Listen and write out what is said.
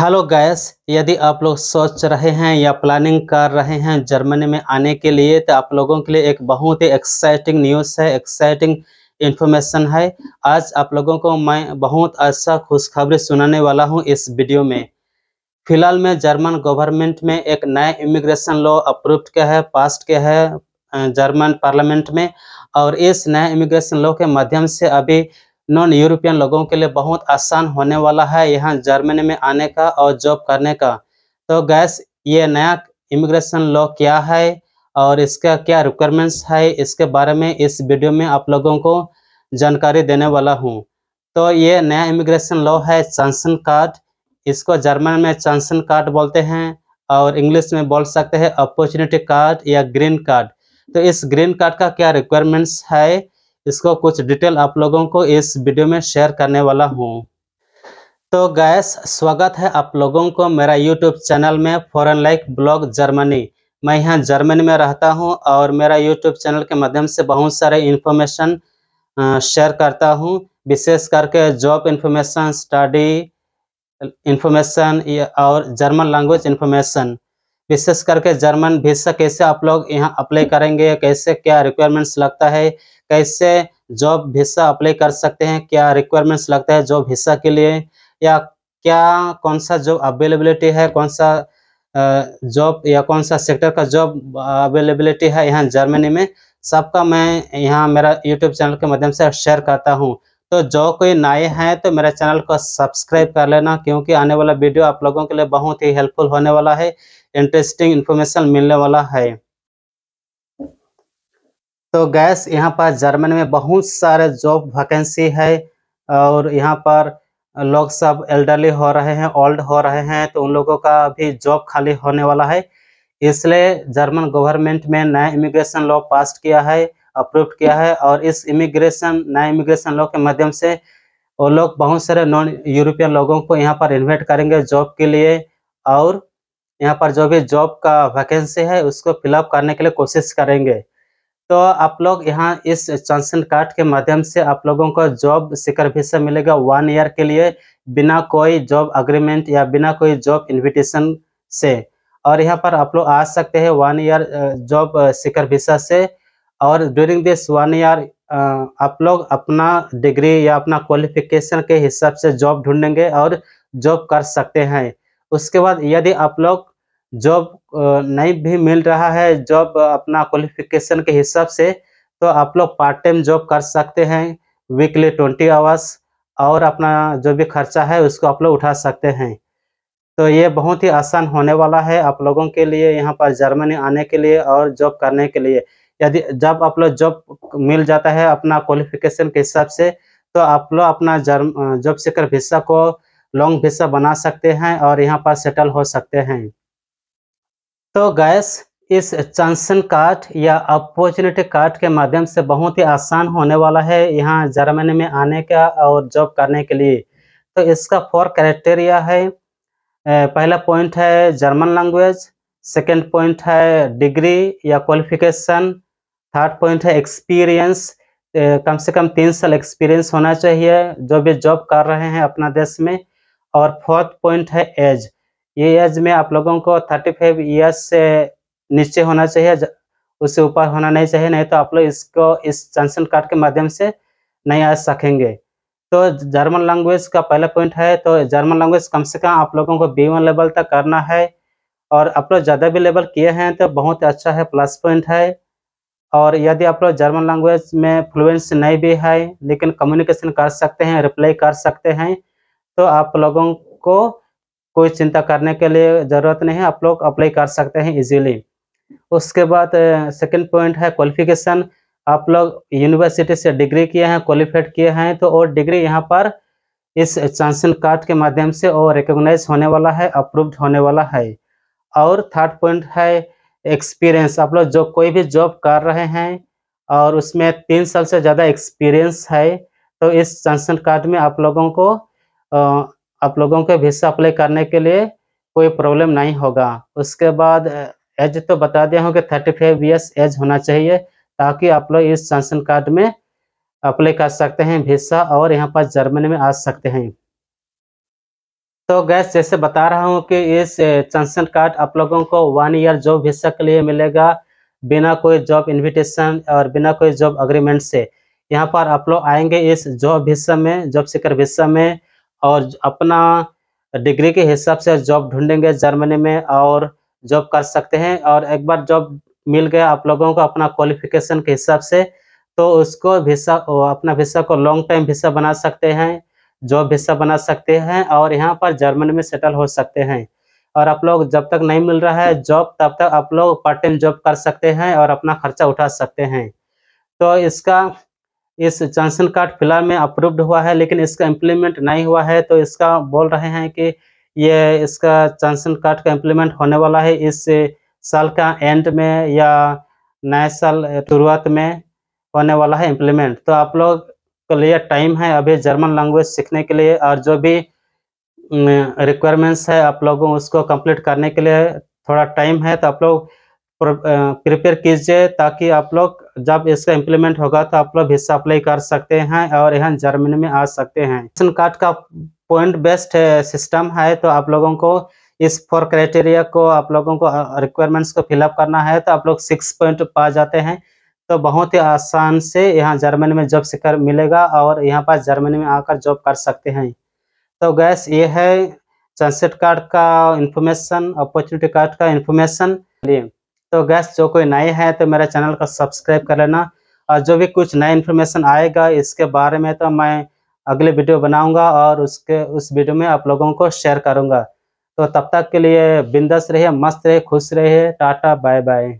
hello guys यदि आप लोग सोच रहे हैं या प्लानिंग कर रहे हैं जर्मनी में आने के लिए तो आप लोगों के लिए एक बहुत ही एक्साइटिंग न्यूज़ है एक्साइटिंग इन्फॉर्मेशन है आज आप लोगों को मैं बहुत अच्छा खुशखबरी सुनाने वाला हूं इस वीडियो में फिलहाल में जर्मन गवर्नमेंट में एक नया इमिग्रेशन लॉ अप्रूव्ड किया है पास किया है जर्मन पार्लियामेंट में और इस नए इमिग्रेशन लॉ के माध्यम से अभी नॉन यूरोपियन लोगों के लिए बहुत आसान होने वाला है यहाँ जर्मनी में आने का और जॉब करने का तो गैस ये नया इमिग्रेशन लॉ क्या है और इसका क्या रिक्वायरमेंट्स है इसके बारे में इस वीडियो में आप लोगों को जानकारी देने वाला हूँ तो ये नया इमिग्रेशन लॉ है चांसन कार्ड इसको जर्मन में चांसन कार्ड बोलते हैं और इंग्लिश में बोल सकते हैं अपॉर्चुनिटी कार्ड या ग्रीन कार्ड तो इस ग्रीन कार्ड का क्या रिक्वायरमेंट्स है इसको कुछ डिटेल आप लोगों को इस वीडियो में शेयर करने वाला हूँ तो गैस स्वागत है आप लोगों को मेरा यूट्यूब चैनल में फॉरन लाइक ब्लॉग जर्मनी मैं यहाँ जर्मनी में रहता हूँ और मेरा यूट्यूब चैनल के माध्यम से बहुत सारे इन्फॉर्मेशन शेयर करता हूँ विशेष करके जॉब इन्फॉर्मेशन स्टडी इन्फॉर्मेशन और जर्मन लैंग्वेज इन्फॉर्मेशन विशेष करके जर्मन भिस्सा कैसे आप लोग यहाँ अप्लाई करेंगे कैसे क्या रिक्वायरमेंट्स लगता है कैसे जॉब भिस्सा अप्लाई कर सकते हैं क्या रिक्वायरमेंट्स लगता है जॉब हिस्सा के लिए या क्या कौन सा जॉब अवेलेबिलिटी है कौन सा जॉब या कौन सा सेक्टर का जॉब अवेलेबिलिटी है यहाँ जर्मनी में सबका मैं यहाँ मेरा यूट्यूब चैनल के माध्यम से शेयर करता हूँ तो जो कोई नए हैं तो मेरे चैनल को सब्सक्राइब कर लेना क्योंकि आने वाला वीडियो आप लोगों के लिए बहुत ही हेल्पफुल होने वाला है इंटरेस्टिंग इन्फॉर्मेशन मिलने वाला है तो गैस यहाँ पर जर्मन में बहुत सारे जॉब वैकेंसी है और यहाँ पर लोग सब एल्डरली हो रहे हैं ओल्ड हो रहे हैं तो उन लोगों का भी जॉब खाली होने वाला है इसलिए जर्मन गवर्नमेंट में नया इमिग्रेशन लॉ पास किया है अप्रूव किया है और इस इमिग्रेशन नए इमिग्रेशन लॉ के माध्यम से वो लोग बहुत सारे नॉन यूरोपियन लोगों को यहाँ पर इन्वाइट करेंगे जॉब के लिए और यहाँ पर जो भी जॉब का वैकेंसी है उसको फिलअप करने के लिए कोशिश करेंगे तो आप लोग यहाँ इस चंसन कार्ड के माध्यम से आप लोगों को जॉब सिकर वीसा मिलेगा वन ईयर के लिए बिना कोई जॉब अग्रीमेंट या बिना कोई जॉब इनविटेशन से और यहाँ पर आप लोग आ सकते हैं one year job seeker visa से और ड्यूरिंग दिस वन ईयर आप लोग अपना डिग्री या अपना क्वालिफिकेशन के हिसाब से जॉब ढूंढेंगे और जॉब कर सकते हैं उसके बाद यदि आप लोग जॉब नहीं भी मिल रहा है जॉब अपना क्वालिफिकेशन के हिसाब से तो आप लोग पार्ट टाइम जॉब कर सकते हैं वीकली ट्वेंटी आवर्स और अपना जो भी खर्चा है उसको आप लोग उठा सकते हैं तो ये बहुत ही आसान होने वाला है आप लोगों के लिए यहाँ पर जर्मनी आने के लिए और जॉब करने के लिए यदि जब आप लोग जॉब मिल जाता है अपना क्वालिफिकेशन के हिसाब से तो आप लोग अपना जॉब सेकर भिस्सा को लॉन्ग भिस्सा बना सकते हैं और यहाँ पर सेटल हो सकते हैं तो गैस इस चांसन कार्ड या अपॉर्चुनिटी कार्ड के माध्यम से बहुत ही आसान होने वाला है यहाँ जर्मनी में आने का और जॉब करने के लिए तो इसका फोर क्राइटेरिया है पहला पॉइंट है जर्मन लैंग्वेज सेकंड पॉइंट है डिग्री या क्वालिफिकेशन थर्ड पॉइंट है एक्सपीरियंस कम से कम तीन साल एक्सपीरियंस होना चाहिए जो भी जॉब कर रहे हैं अपना देश में और फोर्थ पॉइंट है एज ये एज में आप लोगों को थर्टी फाइव ईयर्स से नीचे होना चाहिए उससे ऊपर होना नहीं चाहिए नहीं तो आप लोग इसको इस चंसन कार्ड के माध्यम से नहीं आ सकेंगे तो जर्मन लैंग्वेज का पहला पॉइंट है तो जर्मन लैंग्वेज कम से कम आप लोगों को बी वन लेवल तक करना है और आप लोग ज़्यादा भी लेवल किए हैं तो बहुत अच्छा है प्लस पॉइंट है और यदि आप लोग जर्मन लैंग्वेज में फ्लुएंस नहीं भी है लेकिन कम्युनिकेशन कर सकते हैं रिप्लाई कर सकते हैं तो आप लोगों को कोई चिंता करने के लिए ज़रूरत नहीं है आप लोग अप्लाई कर सकते हैं इजीली उसके बाद सेकंड पॉइंट है क्वालिफिकेशन आप लोग यूनिवर्सिटी से डिग्री किए हैं क्वालिफाइड किए हैं तो और डिग्री यहाँ पर इस चांसन कार्ड के माध्यम से और रिकोगनाइज होने वाला है अप्रूव्ड होने वाला है और थर्ड पॉइंट है एक्सपीरियंस आप लोग जो कोई भी जॉब कर रहे हैं और उसमें तीन साल से ज़्यादा एक्सपीरियंस है तो इस राशन कार्ड में आप लोगों को आप लोगों के भिस्सा अप्लाई करने के लिए कोई प्रॉब्लम नहीं होगा उसके बाद एज तो बता दिया हूँ कि थर्टी फाइव ईयर्स एज होना चाहिए ताकि आप लोग इस राशन कार्ड में अप्लाई कर सकते हैं भिस्सा और यहाँ पर जर्मनी में आ सकते हैं तो गैस जैसे बता रहा हूँ कि इस चंसन कार्ड आप लोगों को वन ईयर जॉब हिस्सा के लिए मिलेगा बिना कोई जॉब इनविटेशन और बिना कोई जॉब अग्रीमेंट से यहाँ पर आप लोग आएंगे इस जॉब हिस्सा में जॉब सीकर हिस्सा में और अपना डिग्री के हिसाब से जॉब ढूंढेंगे जर्मनी में और जॉब कर सकते हैं और एक बार जॉब मिल गया आप लोगों को अपना क्वालिफिकेशन के हिसाब से तो उसको भिस्सा अपना भिस्सा को लॉन्ग टाइम भिस्सा बना सकते हैं जॉब हिस्सा बना सकते हैं और यहाँ पर जर्मन में सेटल हो सकते हैं और आप लोग जब तक नहीं मिल रहा है जॉब तब तक आप लोग पार्ट टाइम जॉब कर सकते हैं और अपना खर्चा उठा सकते हैं तो इसका इस जॉनसन कार्ड फिलहाल में अप्रूव्ड हुआ है लेकिन इसका इम्प्लीमेंट नहीं हुआ है तो इसका बोल रहे हैं कि ये इसका जॉनसन कार्ड का इम्प्लीमेंट होने वाला है इस साल का एंड में या नए साल शुरुआत में होने वाला है इम्प्लीमेंट तो आप लोग तो लिए टाइम है अभी जर्मन लैंग्वेज सीखने के लिए और जो भी रिक्वायरमेंट्स है आप लोगों उसको कंप्लीट करने के लिए थोड़ा टाइम है तो आप लोग प्रिपेयर कीजिए ताकि आप लोग जब इसका इम्प्लीमेंट होगा तो आप लोग हिस्सा अप्लाई कर सकते हैं और यहाँ जर्मनी में आ सकते हैं राशन कार्ड का पॉइंट बेस्ड सिस्टम है तो आप लोगों को इस फोर क्राइटेरिया को आप लोगों को रिक्वायरमेंट्स को फिलअप करना है तो आप लोग सिक्स पॉइंट पा जाते हैं तो बहुत ही आसान से यहाँ जर्मनी में जॉब सीकर मिलेगा और यहाँ पर जर्मनी में आकर जॉब कर सकते हैं तो गैस ये है सनसेट कार्ड का इन्फॉर्मेशन अपॉर्चुनिटी कार्ड का इन्फॉर्मेशन लिए तो गैस जो कोई नए हैं तो मेरे चैनल को सब्सक्राइब कर लेना और जो भी कुछ नया इन्फॉर्मेशन आएगा इसके बारे में तो मैं अगले वीडियो बनाऊंगा और उसके उस वीडियो में आप लोगों को शेयर करूंगा तो तब तक के लिए बिंदस रहिए मस्त रहिए खुश रहिए टाटा बाय बाय